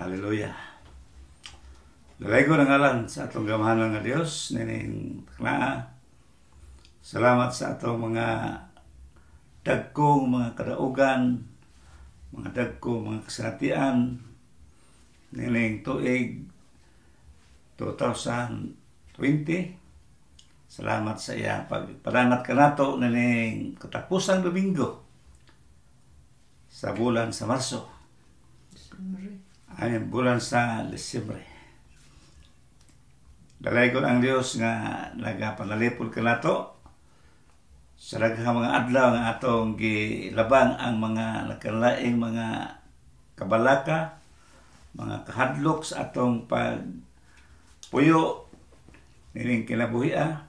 Hallelujah. Lagay ng alan sa atong gamahanan nga Dios nining taknaa. Salamat sa atong mga dagkong mga kadaugan, mga dagkong mga kasatian nining tuig 2020. Salamat sa iya. Pagpadangat ka nato nining katapusang Domingo sa bulan sa Marso ang bulan sa Desyembre. Dalay ko ang Dios nga nagapalalipod ka nato sa daghang mga adlaw nga atong gilabang ang mga nakalaing mga kabalaka, mga kahadlok sa atong pag puyo nining kinabuhia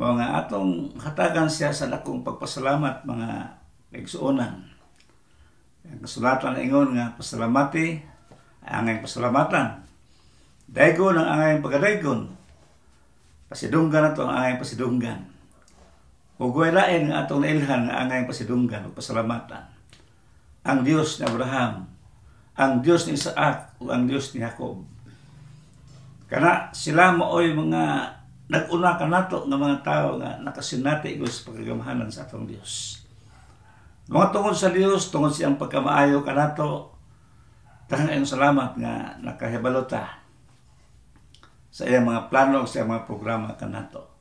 mga atong hatagan siya sa akong pagpasalamat mga nagsuonan ang kasulatan ingon nga pasalamati ang ang pasalamatan. Daygon ang angay pagadaygon. Pasidunggan ato ang angay pasidunggan. Ugway lain nga atong nailhan ang angay pasidunggan o pasalamatan. Ang Dios ni Abraham, ang Dios ni Isaac o ang Dios ni Jacob. Kana sila maoy mga nag-una ka nato nga mga tao nga nakasinati ko sa pagkagamhanan sa atong Dios. Mga tungod sa Dios, tungod siyang pagkamaayo kanato, tangan ang salamat nga nakahibalota sa iyang mga plano sa iyang mga programa kanato.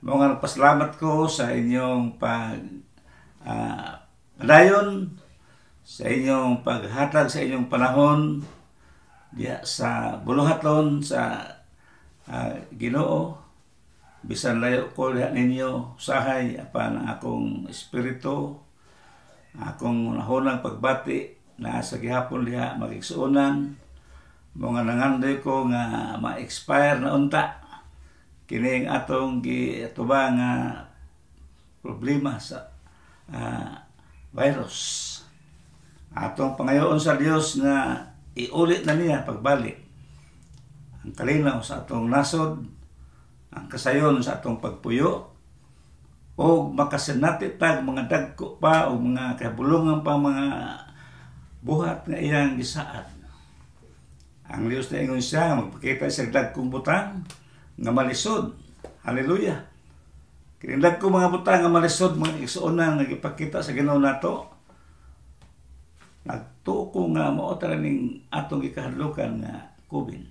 Mga nagpasalamat ko sa inyong pag uh, ah, padayon, sa inyong paghatag sa inyong panahon diya sa buluhaton sa uh, Ginoo bisan layo ko diha ninyo sahay apan akong espiritu akong unahonang pagbati na sa gihapon diha magigsuonan mga nangandoy ko nga ma-expire na unta kini ang atong gituba nga problema sa uh, virus atong pangayoon sa Dios nga iulit na niya pagbalik ang kalinaw sa atong nasod ang kasayon sa atong pagpuyo o makasinatitag mga dagko pa o mga kabulungan pa mga buhat nga iyang gisaad. Ang Diyos na ingon siya, magpakita siya dagkong butang nga malisod. Hallelujah! Kinindag ko mga butang nga malisod, mga iksuonan, nagipakita sa ginaw nato. ko nga maotara ning atong ikahadlukan nga COVID.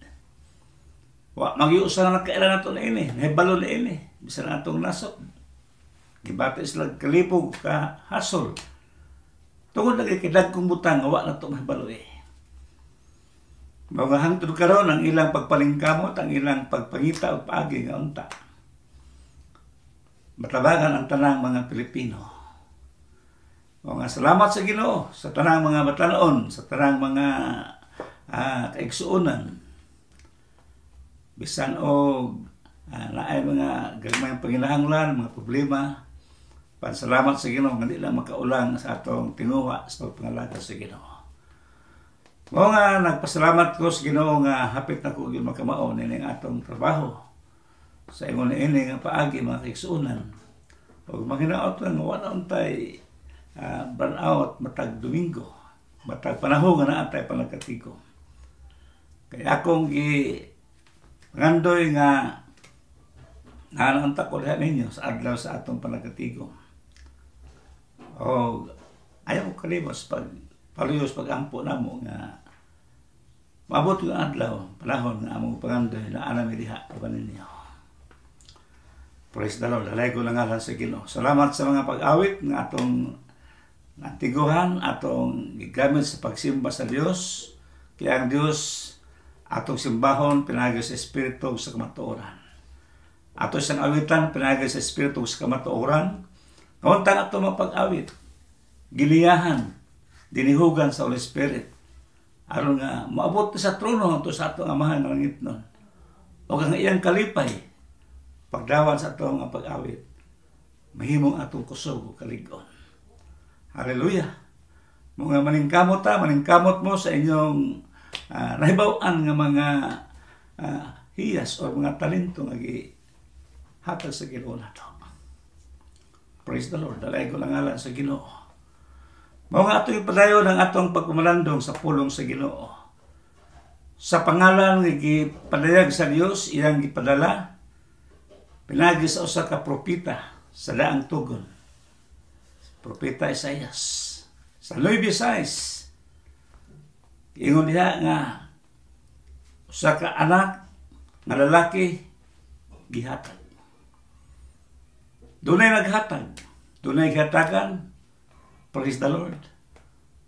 Wa, mag na nakailan nato na ini, nahibalo na ini, bisan atong nasok gibati sila kalipog ka hasol. Tungod lagi kidag kong butang, awa na ito mahibaloy. Eh. Mga hangtod karon ang ilang pagpalingkamot, ang ilang pagpangita o paagi nga unta. Matabagan ang tanang mga Pilipino. Mga salamat sa Ginoo sa tanang mga batanon, sa tanang mga ah, Bisan og ah, naay mga gagmayang pangilahanglan, mga problema, Pansalamat sa Ginoo nga lang makaulang sa atong tinuwa sa pagpangalaga sa Ginoo. Mao nga nagpasalamat ko sa Ginoo nga hapit na ko gyud makamao ning atong trabaho sa ingon ini nga paagi mga kaigsuonan. Ug maginaot lang nga wala untay uh, burnout matag Domingo, matag panahon nga naa tay panagkatiko. Kaya akong gi ngandoy nga nananta ko diha ninyo sa adlaw sa atong panagkatigo o ayaw ko kalimos pag paluyos pag ampo na mo nga maabot ng adlaw panahon nga among pangandoy na anami diha kaban ninyo Praise the Lord. Alay ko lang alam sa Ginoo. Salamat sa mga pag-awit ng atong natiguhan, atong gigamit sa pagsimba sa Dios. Kaya ang Dios atong simbahon pinagay sa Espiritu sa kamatuoran. Ato isang awitan pinagay sa Espiritu sa kamatuoran Kaunta na ito mapag-awit. Giliyahan. Dinihugan sa Holy Spirit. Aron nga, maabot sa trono ito sa atong amahan ng ngitnon. O kang iyang kalipay, pagdawan sa atong pag-awit, mahimong atong kusog o kaligon. Hallelujah! Mga maningkamot ta, maningkamot mo sa inyong uh, ah, nahibawaan nga mga uh, hiyas o mga talento nga gihatag sa Ginoo nato. Praise the Lord. Dalay ko lang alam sa ginoo. Mao nga ato'y padayon ang atong pagpamalandong sa pulong sa ginoo. Sa pangalan nga gipadayag sa Dios iyang gipadala pinagi sa usa ka propeta sa daang tugon. Propeta Isaias. Sa Louis Visayas, ingon niya nga usa ka anak nga lalaki gihatag Dunay naghatag. Dunay gatagan. Praise the Lord.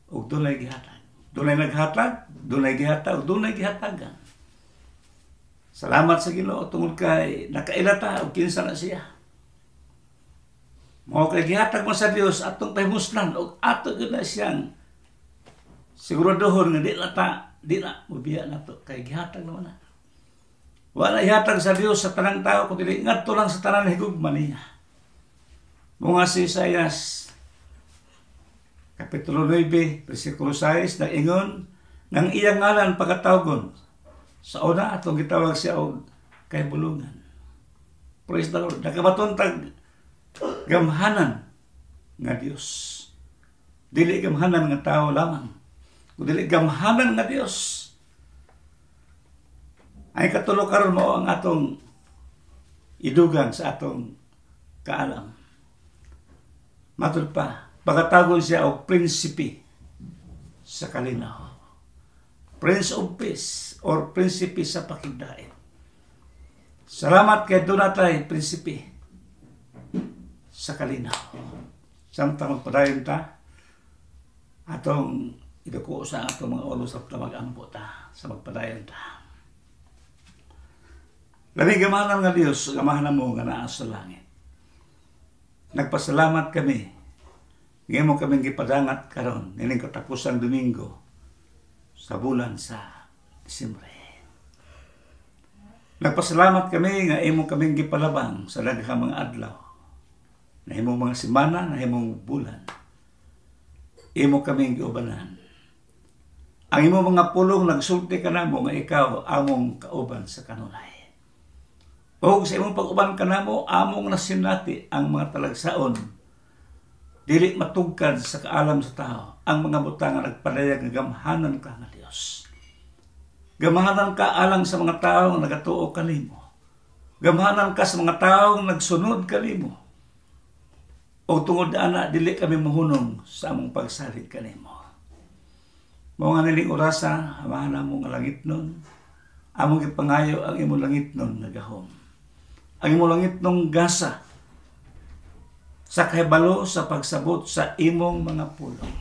Ug dunay gihatag. Dunay naghatag, dunay gihatag, dunay gihatagan. Salamat sa Ginoo tungod kay nakailata o kinsa na siya. Mao kay gihatag mo sa Dios atong pahimuslan og ato na siyang siguro siguraduhon nga di lata di na mubiya nato kay gihatag naman na. Wala ihatag sa Dios sa tanang tao kundi to lang sa tanan higugman niya. Nung si Isayas, Kapitulo 9, versikulo 6, na ingon, ng iyang ngalan pagkatawgon. Sa una, atong gitawag siya og kay bulungan. Praise the Lord. Nakabaton gamhanan nga Dios. Dili gamhanan nga tao lamang. Kung dili gamhanan nga Dios. Ay katulo karon mao ang atong idugan sa atong kaalam. Matul pa, pagatagon siya o prinsipi sa kalinaw. Prince of Peace or prinsipi sa pakigdain. Salamat kay Donatay, prinsipi sa kalinaw. Samtang magpadayon ta, atong iduko sa ato mga ulos sa mag-ampo ta sa magpadayon ta. Lami gamanan nga Dios, gamahan mo nga naa sa langit nagpasalamat kami. Ngayon mo kaming gipadangat karon ining katapusang Domingo sa bulan sa Disyembre. Nagpasalamat kami nga imo kaming gipalabang sa daghang mga adlaw. Na imong mga semana, na imong bulan. Imo kaming giubanan. Ang imo mga pulong nagsulti kanamo nga ikaw among kauban sa kanunay. O oh, sa imong pag-uban ka namo, among nasinati ang mga talagsaon. Dili matugkad sa kaalam sa tao ang mga butangan nagpadayag nga gamhanan ka nga Dios. Gamhanan ka alang sa mga taong nagatuo kanimo. Gamhanan ka sa mga taong nagsunod kanimo. O tungod ana dili kami mahunong sa among pagsalig kanimo. Mao nga niling orasa, amahan among langit nun. Among ipangayo ang imong langit nun nagahom ang imong langitnong gasa sa kahibalo sa pagsabot sa imong mga pulong.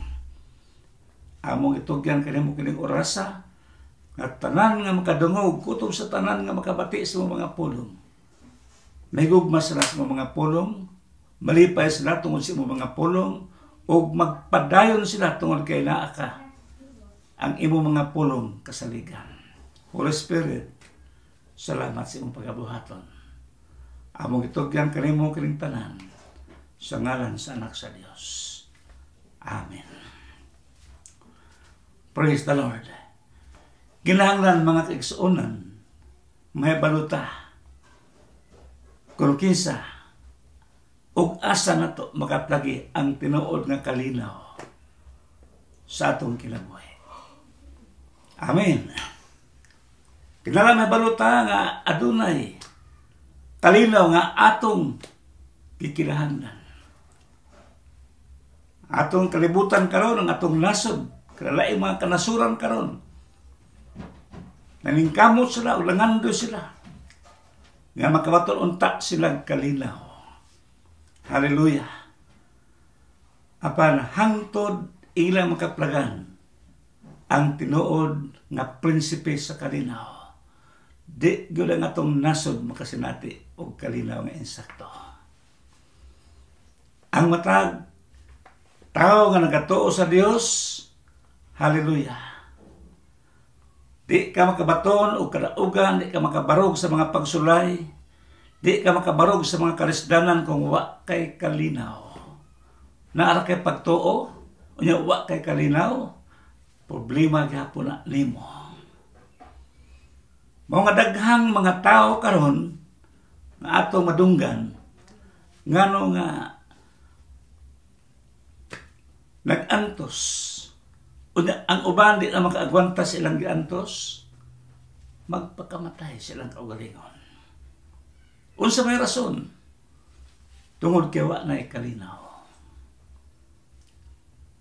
Among itugyan kanimo kining orasa nga tanan nga makadungog kutob sa tanan nga makabati sa mga pulong. Mahigugma sila sa mga pulong, malipay sila tungod sa mga pulong, o magpadayon sila tungod kay naa ka ang imong mga pulong kasaligan. Holy Spirit, salamat sa imong pagabuhaton. Among itugyang kanimo kining tanan sa ngalan sa anak sa Dios. Amen. Praise the Lord. Ginahanglan mga kaigsuonan may baluta kung kinsa ug asa nato makatlagi ang tinuod nga kalinaw sa atong kinabuhi. Amen. Tingnan may baluta nga adunay kalinaw nga atong gikinahanglan. Atong kalibutan karon ang atong nasod, kalalaing mga kanasuran karon. Naningkamot sila, ulangando sila. Nga makabaton unta silang kalinaw. Hallelujah. Apan hangtod ilang makaplagan ang tinuod nga prinsipe sa kalinaw. Di gyud ang atong nasod makasinati o kalinaw nga insakto. Ang matag, tao nga nagatuo sa Dios, hallelujah. Di ka makabaton o kadaugan, di ka makabarog sa mga pagsulay, di ka makabarog sa mga karisdanan kung wa kay kalinaw. Naara kay pagtuo, unya wa kay kalinaw, problema gapon na limo. Mga daghang mga tao karon ato madunggan ngano nga nagantos Una, ang uban di na makaagwanta silang giantos magpakamatay silang kaugalingon unsa may rason tungod kay wa nay kalinaw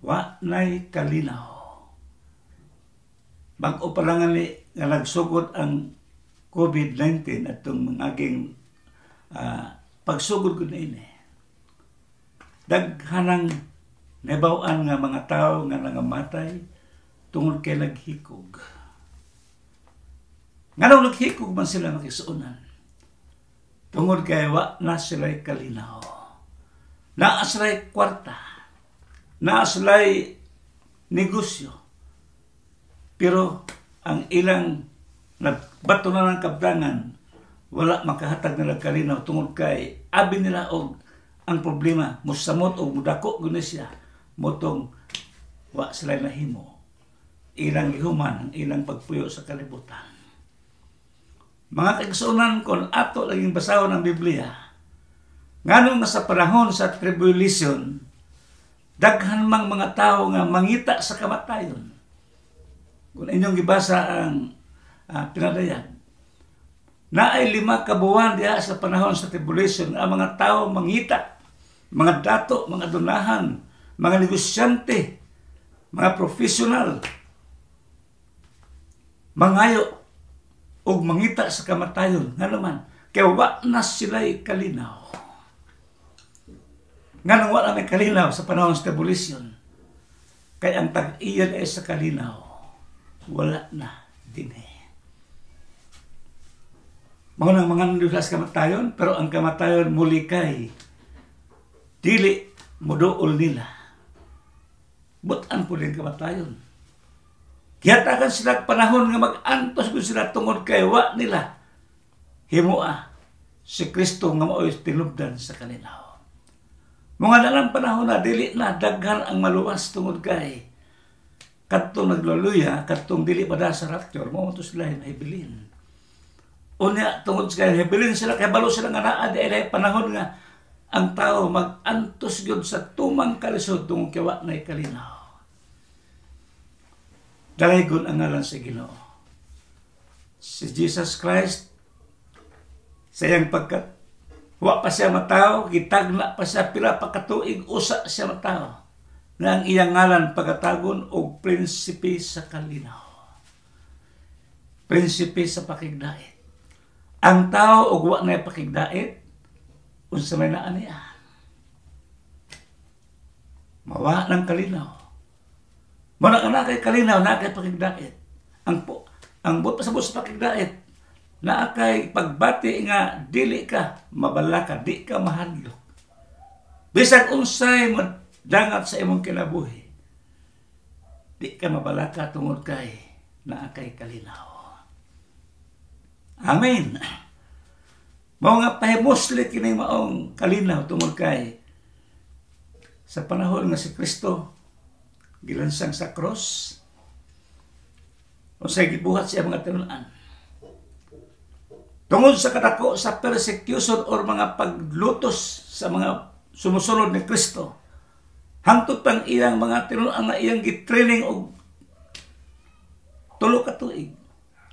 wa nay kalinaw bag-o pa lang nga nagsugod ang COVID-19 at itong mga aging uh, ah, pagsugod ko na ini. Daghanang nabawaan nga mga tao nga nangamatay tungod kay naghikog. Nga nung naghikog man sila makisuunan. Tungod kay wa na sila'y kalinaw. Naa kwarta. Naasla'y negosyo. Pero ang ilang nagbato na ng kabdangan wala makahatag na kalinaw tungod kay abi nila og ang problema musamot og mudako guni siya motong wa sila nahimo ilang gihuman ang ilang pagpuyo sa kalibutan mga kaigsunan kon ato laging basahon ang Biblia nganong nasa panahon sa tribulation daghan mang mga tao nga mangita sa kamatayon kung inyong gibasa ang uh, pinadayag Naay lima kabuwan diha sa panahon sa tribulation ang mga tao manghita, mga dato, mga dunahan, mga negosyante, mga profesional, mangayo o mangita sa kamatayon. Nga naman, kaya wa na sila'y kalinaw. Nga nang wala may kalinaw sa panahon sa tribulation, kaya ang tag-iyan ay sa kalinaw, wala na din eh. Mao nang mangandoy sa kamatayon, pero ang kamatayon muli kay dili moduol nila. Butan po din kamatayon. Giyatakan sila panahon nga mag-antos ko sila tungod kay wa nila. Himua si Kristo nga maoy tinubdan sa kanila. Mga nalang panahon na dili na daghan ang maluwas tungod kay katong nagluluya, katong dili pa sa rapture, mo sila na ibilin. Unya, tungod sa hibilin sila, kay balo sila nga naa, di ilay panahon nga, ang tao mag-antos yun sa tumang kalisod tungong kiwa na ikalinaw. Dalaygon ang ngalan sa Ginoo. Si Jesus Christ, sayang pagkat wa pa siya matao, gitagna pa siya pila pa katuig usa siya matao na ang iyang ngalan pagkatagon og prinsipe sa kalinaw. Prinsipe sa pakigdait ang tao ug wa na pakigdait unsa may naa niya mawa ng kalinaw mao na kay kalinaw na kay pakigdait ang po ang buot pasabot sa pakigdait na kay pagbati nga dili ka mabala ka di ka mahadlok bisag unsay mo dangat sa imong kinabuhi di ka mabala ka tungod kay na kay kalinaw Amen. Mao nga pahimosli kini maong kalinaw tungod kay sa panahon nga si Kristo gilansang sa cross unsay gibuhat siya mga tinulan. Tungod sa kadako sa persecution or mga paglutos sa mga sumusunod ni Kristo, hangtod pang iyang mga tinulang na iyang gitraining og tulo ka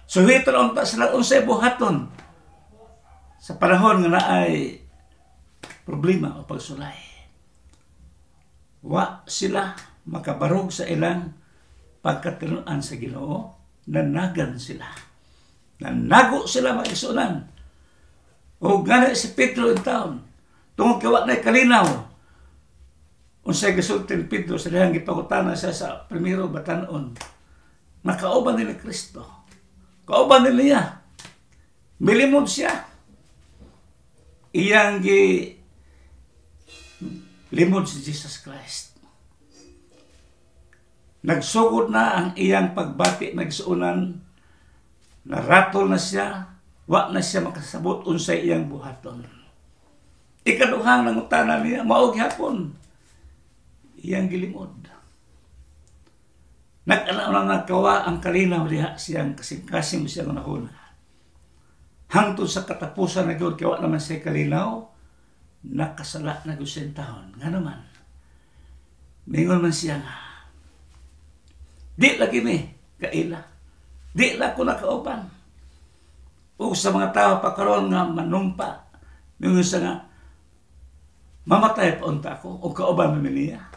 So na pa sila unsay buhaton sa panahon nga naay problema o pagsulay. Wa sila makabarog sa ilang pagkatinuan sa Ginoo, nanagan sila. Nanago sila magisunan. O nga si Pedro in town, tungod kawa na kalinaw, unsay gisulti ni Pedro sa dihang gipangutana siya sa primero batanon, nakauban ni Kristo Kauban nila niya. Milimod siya. Iyang gi limod si Jesus Christ. Nagsugod na ang iyang pagbati nagsuunan, naratol na siya, wa na siya makasabot unsay iyang buhaton. Ikaduhang nangutana niya, maog hapon, iyang gilimod. Nakalaw na nakawa ang kalinaw diha siyang kasing-kasing siya nga nakuna. Hangtod sa katapusan na gawin, kawa naman siya kalinaw, nakasala na gawin siyang taon. Nga naman, mingon man siya nga, di lagi mi, kaila, di la ko nakauban. O sa mga tao pa karon nga manumpa, mingon siya nga, mamatay pa unta ko, o kauban namin niya.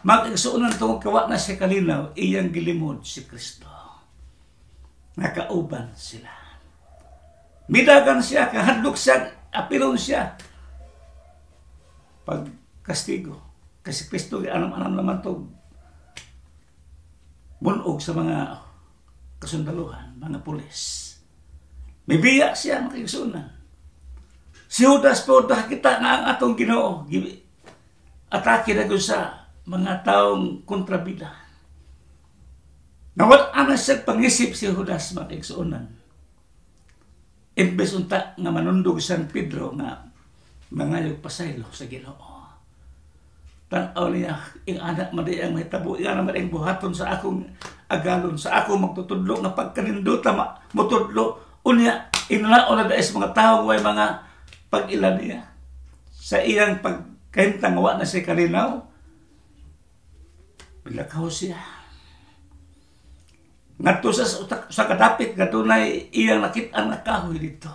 Mag-igsuunan itong kawa na si Kalinaw, iyang gilimod si Kristo. Nakauban sila. Midagan siya, kahadlok siya, apilon siya. Pagkastigo. kasi Kristo anam-anam naman to bunog sa mga kasundaluhan, mga pulis. May biya siya, makikisunan. Si Judas po, kita nga ang atong ginoo. Atake na sa mga taong kontrabida. Nawala na sa pangisip si Judas makiksuonan. Imbes unta nga manundog San Pedro nga mga pasaylo sa ginoo. Tanaw niya, ing anak maday ang mahitabo, ing anak maday buhaton sa akong agalon, sa akong magtutudlo, nga pagkaninduta ma, mutudlo, unya, inalaon na dais mga tao, way mga pag-ilan niya. Sa iyang pagkahintang wa na si Kalinaw, Nagakaw siya. Ngadto sa, sa kadapit, ngadto na iyang nakit ang nakahoy dito.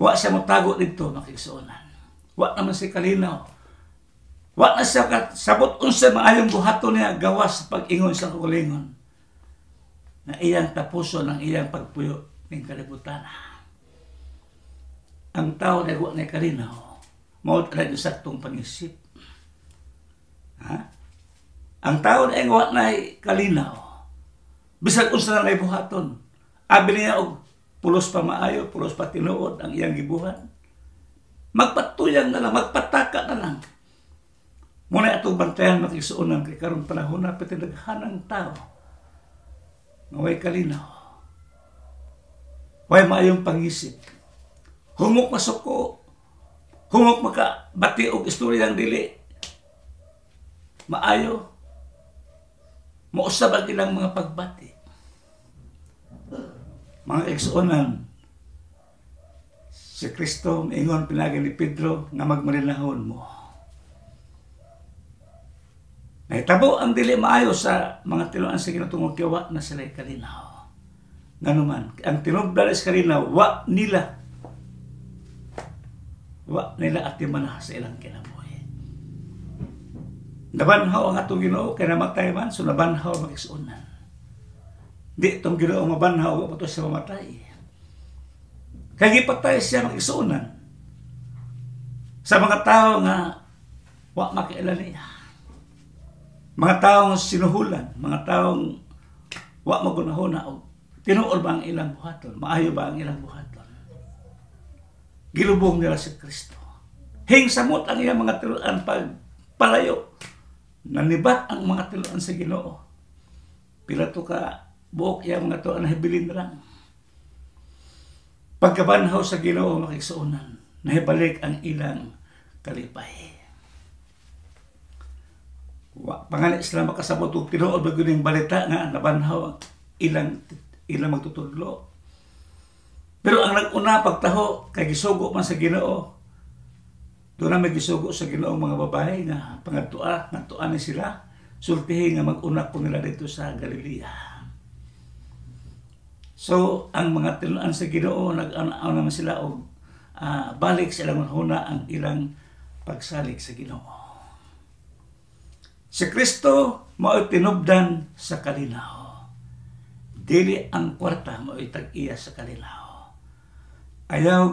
Wa siya motago dito, makiksuonan. Wa naman si kalinaw. Wa na siya sabot unsa maayong buhato niya gawas pag-ingon sa kulingon na iyang tapuso ng iyang pagpuyo ng kalibutan. Ang tao na huwag na kalinaw, maot na saktong pangisip. Ha? Ang taon ay wa na kalinaw. Bisag unsa na buhaton. Abi niya og pulos pa maayo, pulos pa tinuod ang iyang gibuhat. Magpatuyang na lang, magpataka na lang. Muna itong bantayan makisuon ng karong panahon na ang tao. Ngaway kalinaw. Way maayong pangisip. Humok masuko. Humok makabati og istorya istoryang dili maayo, mausab ang ilang mga pagbati. Mga eksonan, si Kristo ingon pinagi ni Pedro nga magmarinahon mo. Nahitabo ang dili maayo sa mga tinuan sa kinatungog kiwa na sila kalinaw. Nganuman, ang tinog dali sa kalinaw, wa nila. Wa nila atiman sa ilang kinam. Nabanhaw ang atong ginoo, kay namatay man, so nabanhaw makisunan. Di itong ginoo mabanhaw, wa to siya mamatay. Kay gipatay siya makisunan. Sa mga tao nga, wa makailan niya. Mga nga sinuhulan, mga nga wa magunahuna o tinuol ba ang ilang buhaton? Maayo ba ang ilang buhaton? Gilubong nila si Kristo. Hing Hingsamot ang iyang mga tiruan pag palayo nanibat ang mga tuluan sa Ginoo. Pila to ka buok ya mga tuan hibilin lang. Pagkabanhaw sa Ginoo makiksuunan, nahibalik ang ilang kalipay. Wa pangali sila makasabot og tinuod bago ng balita nga nabanhaw ilang ilang magtutudlo. Pero ang naguna pagtaho kay gisugo man sa Ginoo doon na may sa ginoong mga babae nga pangatua, natua ni sila. Sultihi nga mag-unak po nila dito sa Galilea. So, ang mga tinuan sa ginoo, nag-anaw naman sila o uh, balik sa ilang huna ang ilang pagsalik sa ginoo. Si Kristo mao'y tinubdan sa kalinaw. Dili ang kwarta mao tag-iya sa kalinaw. Ayaw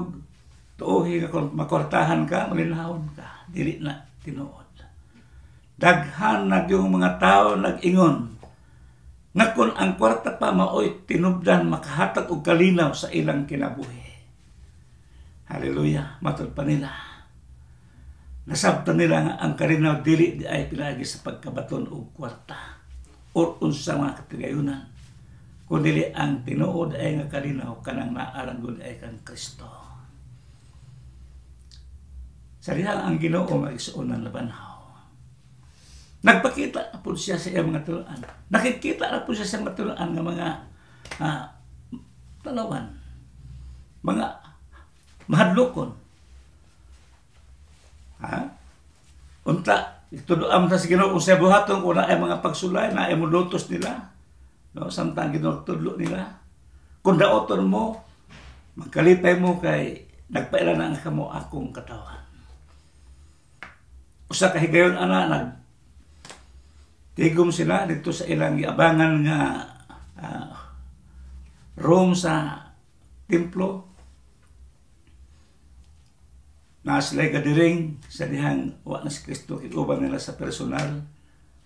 tuohi ka makortahan ka, malinhaon ka. Dili na tinuod. Daghan na yung mga tao nag-ingon. Nga kung ang kwarta pa maoy tinubdan makahatag og kalinaw sa ilang kinabuhi. Hallelujah, matod pa nila. Nasabta nila nga ang kalinaw dili di ay pinagi sa pagkabaton og kwarta or unsa mga katigayunan dili ang tinuod ay nga kalinaw kanang naarang ay kang Kristo. Sariya ang ginoo o magsuon ng labanaw. Nagpakita na po siya sa mga tulaan. Nakikita na po siya sa mga tulaan ng mga uh, ah, talawan, mga mahadlokon. Ha? Unta, ituduam na sa ginoo sa buhaton kung na ay mga pagsulay, na ay mulutos nila. No? Samtang ginutudlo nila. Kung daoton mo, magkalipay mo kay nagpailan na kamo akong katawan usa ka higayon ananag tigum sila dito sa ilang iabangan nga uh, room sa templo na sila kadiring sa dihang wa na si Kristo iguban nila sa personal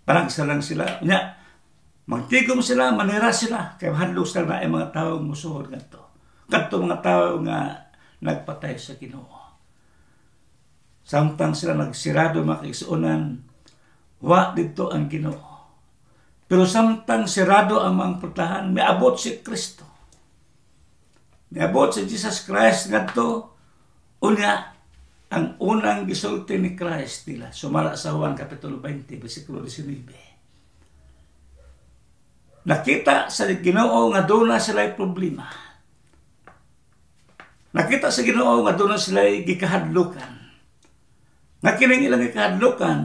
parang isa lang sila nya magtigum sila manira sila kay handog sila na mga tawo musuhod ngadto kadto mga tawo nga nagpatay sa Ginoo Sampang sila nagsirado makisunan, wa dito ang ginoo. Pero samtang sirado ang mga putahan, may abot si Kristo. May abot si Jesus Christ nga to, unya, ang unang gisulti ni Christ nila, sumala sa Juan Kapitulo 20, versikulo 19. Nakita sa ginoo nga doon na sila'y problema. Nakita sa ginoo nga doon na sila'y gikahadlukan. Nga kining ilang ikadlukan,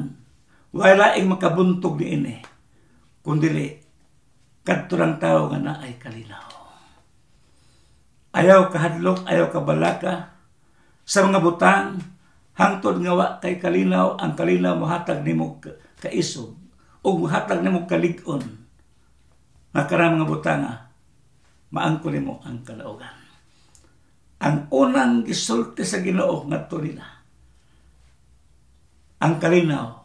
wala ing makabuntog ni ini, kundili, kadturang tao nga na ay kalinaw. Ayaw kahadlok, ayaw kabalaka, sa mga butang, hangtod nga wa kay kalinaw, ang kalinaw mahatag nimo kaisog, o mahatag nimo kaligon. Nga karang mga butanga, ah, maangko nimo ang kalaogan. Ang unang gisulti sa Ginoo nga to nila, ang kalinaw,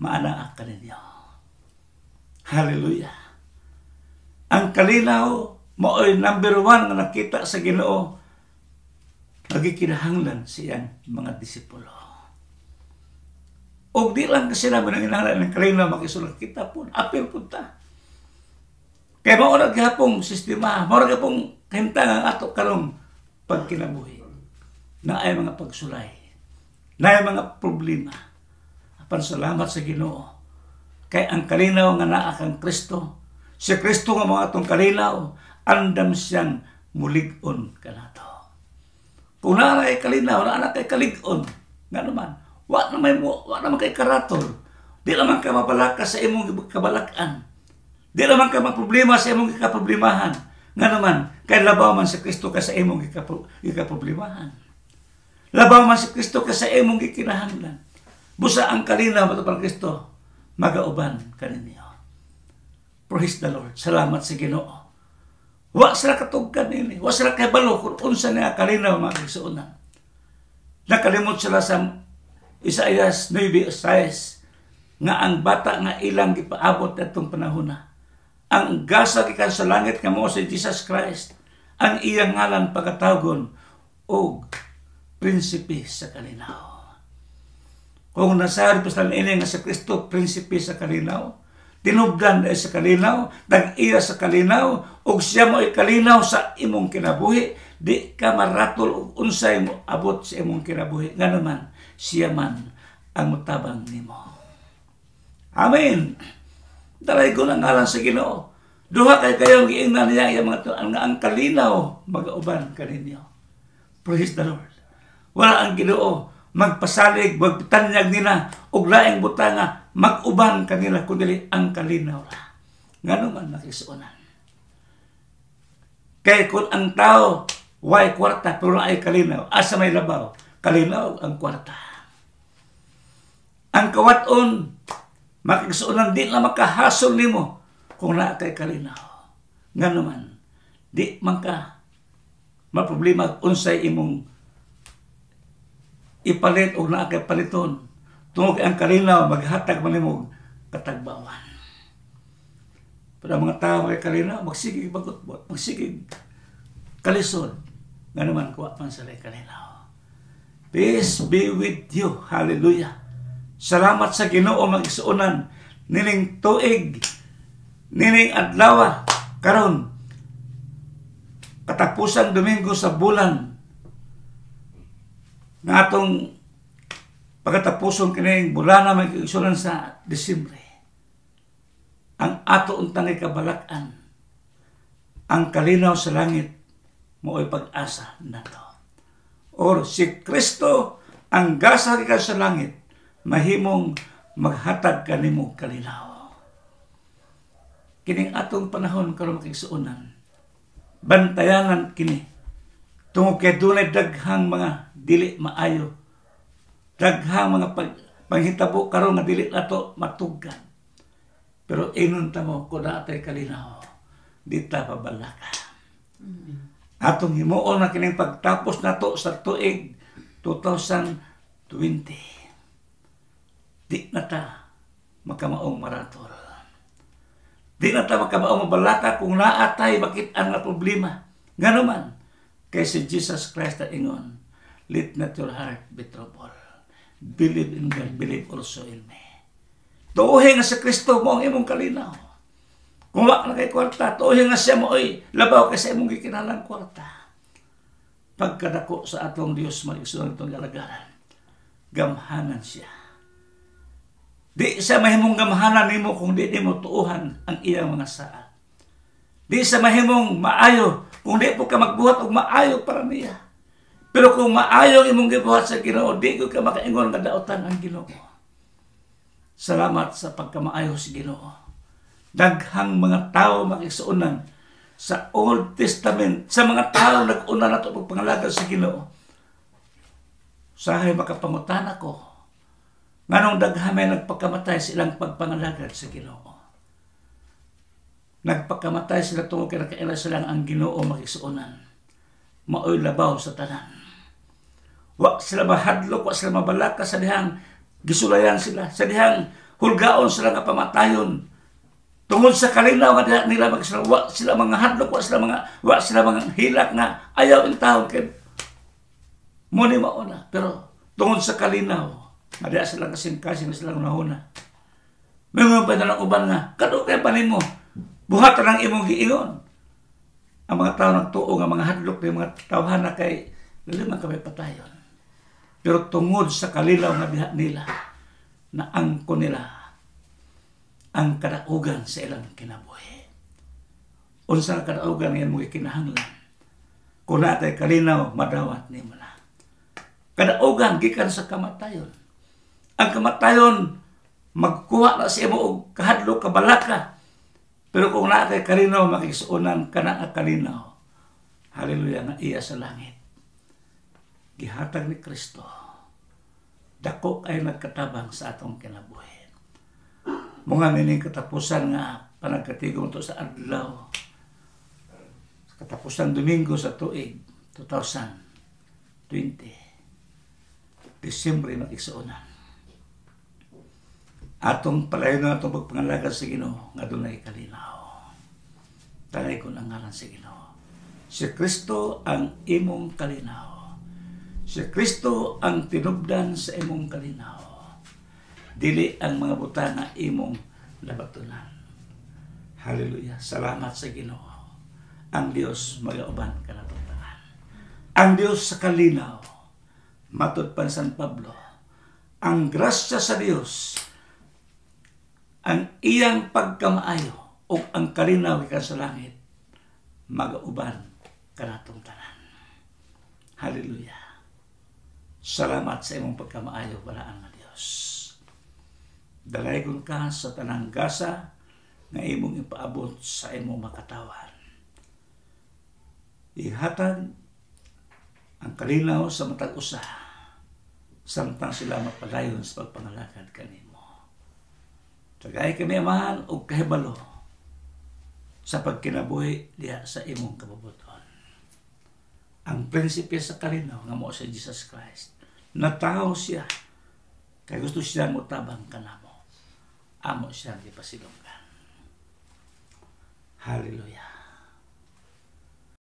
maanaa ka ninyo. Hallelujah. Ang kalinaw, maoy number one na nakita sa ginoo, nagikinahanglan siyang mga disipulo. O di lang kasi namin ang inahanglan ng kalinaw, makisulat kita po, apil punta. Kaya maunag hapong sistema, maunag hapong hintang ang ato karong pagkinabuhi na ay mga pagsulay na mga problema. Apan salamat sa Ginoo. Kay ang kalinaw nga naa kang Kristo, si Kristo nga mga atong kalinaw, andam siyang mulig-on kanato. Kung naray kalinaw, na kay kalig-on, nga naman, wa na may mo, wa na kay karatol. Di naman ka mabalaka sa imong kabalakan. Di naman ka maproblema sa imong kaproblemahan. Nga naman, kay labaw man sa Kristo ka sa imong ikaproblemahan. Labaw man si Kristo kasa imong gikinahanglan. Busa ang kalinaw matupang Kristo, magauban kaninyo. Praise the Lord. Salamat sa Ginoo. Wa sila katugkan nini. Wa sila kabalo kung unsa niya kalinaw mga kagsuunan. Nakalimot sila sa Isaias 9.6 nga ang bata nga ilang gipaabot atong panahon na. Ang gasa gikan sa langit nga mo si Jesus Christ ang iyang ngalan pagatagon og prinsipi sa kalinaw. Kung nasarpis lang ini nga sa Kristo, prinsipi sa kalinaw, tinugdan ay sa kalinaw, nag-iya sa kalinaw, ug siya mo kalinaw sa imong kinabuhi, di ka maratol og unsay mo abot sa imong kinabuhi. Nga naman, siya man ang mutabang nimo. Amen. Dalay ko ng ngalan sa Ginoo. Duha kay kayong giingnan niya yung ang, ang kalinaw, mag uban ka ninyo. Praise the Lord wala ang Ginoo magpasalig magtanyag nila og laing butanga magubang kanila kun dili ang kalinaw ngano man makisuonan kay kun ang tao way kwarta pero ay kalinaw asa may labaw kalinaw ang kwarta ang kawaton makisuonan di na makahasol nimo kung naa kay kalinaw nga naman di man ka maproblema unsay imong ipalit og naa kay paliton tungod ang kalilaw maghatag manimog katagbawan pero ang mga tao kay kalilaw magsigig bagutbot magsigig kalisod nga naman kuha pan sa kalilaw peace be with you hallelujah salamat sa Ginoo magsuunan nining tuig nining adlaw karon katapusan Domingo sa bulan na atong pagkatapuson kining bulan na magkikisulan sa Desembre. Ang ato untang kabalakan, ang kalinaw sa langit, mo'y pag-asa nato. Or si Kristo ang gasa ka sa langit, mahimong maghatag kanimo kalinaw. Kining atong panahon karon makigsuonan, bantayanan kini Tungod kay dunay daghang mga dili maayo. Daghang mga pag, panghitabo karon nga dili nato matugan. Pero inon ta mo kun atay kalinaw, di ta pabalaka. Mm-hmm. Atong himuon na kining pagtapos nato sa tuig 2020. Di na ta makamaong maratol. Di na ta makamaong mabalaka kung naatay bakit ang problema. Nga naman, Kay si Jesus Christ na ingon, let not your heart be troubled. Believe in God, believe also in me. Tuuhin nga sa Kristo mo ang imong kalinaw. Kung wak na kay kwarta, tuuhin nga siya mo, ay labaw kay sa imong gikinalang kwarta. Pagkadako sa atong Dios maligsunan itong galagaran, gamhanan siya. Di sa mahimong gamhanan nimo kung di nimo tuuhan ang iyang mga saal. Di sa mahimong maayo, kung di po ka magbuhat og maayo para niya. Pero kung maayo imong gibuhat sa Ginoo, di ko ka makaingon nga daotan ang Ginoo. Salamat sa pagkamaayo sa si Ginoo. Daghang mga tao makisuunan sa Old Testament, sa mga tao nag-una na ito pangalaga sa si Ginoo. Sahay makapangutan ako, nganong daghamay nagpakamatay silang pagpangalagad sa si Ginoo. Nagpakamatay sila tungo kaya nakaila silang ang ginoo makisuunan. Maoy labaw sa tanan. Wa sila mahadlok, wa sila mabalaka sa dihang gisulayan sila, sa dihang hulgaon sila nga pamatayon. Tungod sa kalinaw nga nila mag wa sila mga hadlok, wa sila mga, wa sila mga hilak nga ayaw ang tao. Muni mauna, pero tungod sa kalinaw, Ada sila kasing kasing sila una una. Mengumpay na ng uban nga, kado kay panin mo, Buhat ang imong giingon. Ang mga tao nagtuo nga mga hadlok ni mga tawhana kay limang kami patayon. Pero tungod sa kalilaw nga biha nila, na angko nila ang kadaugan sa ilang kinabuhi. Unsa ang kadaugan ngayon mo kinahanglan. Kung natay kalinaw, madawat ni mo na. Kadaugan, gikan sa kamatayon. Ang kamatayon, magkuha na sa imo og kahadlo kabalaka pero kung naa kay kalinaw, makisunan ka na kalinaw. Hallelujah na iya sa langit. Gihatag ni Kristo. Dako ay nagkatabang sa atong kinabuhi. Mga mining katapusan nga panagkatigong to sa adlaw. katapusan Domingo sa tuig 2020. Disyembre ng isuunan atong palayon na atong pagpangalaga sa Ginoo nga dunay kalinaw tanay ko ang ngalan sa Ginoo si Kristo ang imong kalinaw si Kristo ang tinubdan sa imong kalinaw dili ang mga butana imong labatunan Hallelujah. Salamat sa Ginoo. Ang Dios magauban kanatong tanan. Ang Dios sa kalinaw matud pa San Pablo. Ang grasya sa Dios ang iyang pagkamaayo o ang kalinaw ka sa langit, mag-uban na tanan. Hallelujah. Salamat sa imong pagkamaayo paraan nga Dios. Dalaygon ka sa tanang gasa nga imong ipaabot sa imong makatawan. Ihatag ang kalinaw sa matag usa samtang sila mapadayon sa pagpangalakad kanina. Tagay kami mahal o kahibalo sa pagkinabuhi diha sa imong kabubuton. Ang prinsipe sa kalinaw nga mo sa Jesus Christ, natao siya kay gusto siya mo tabang kanamo. Amo siya ang gipasilonggan. Hallelujah.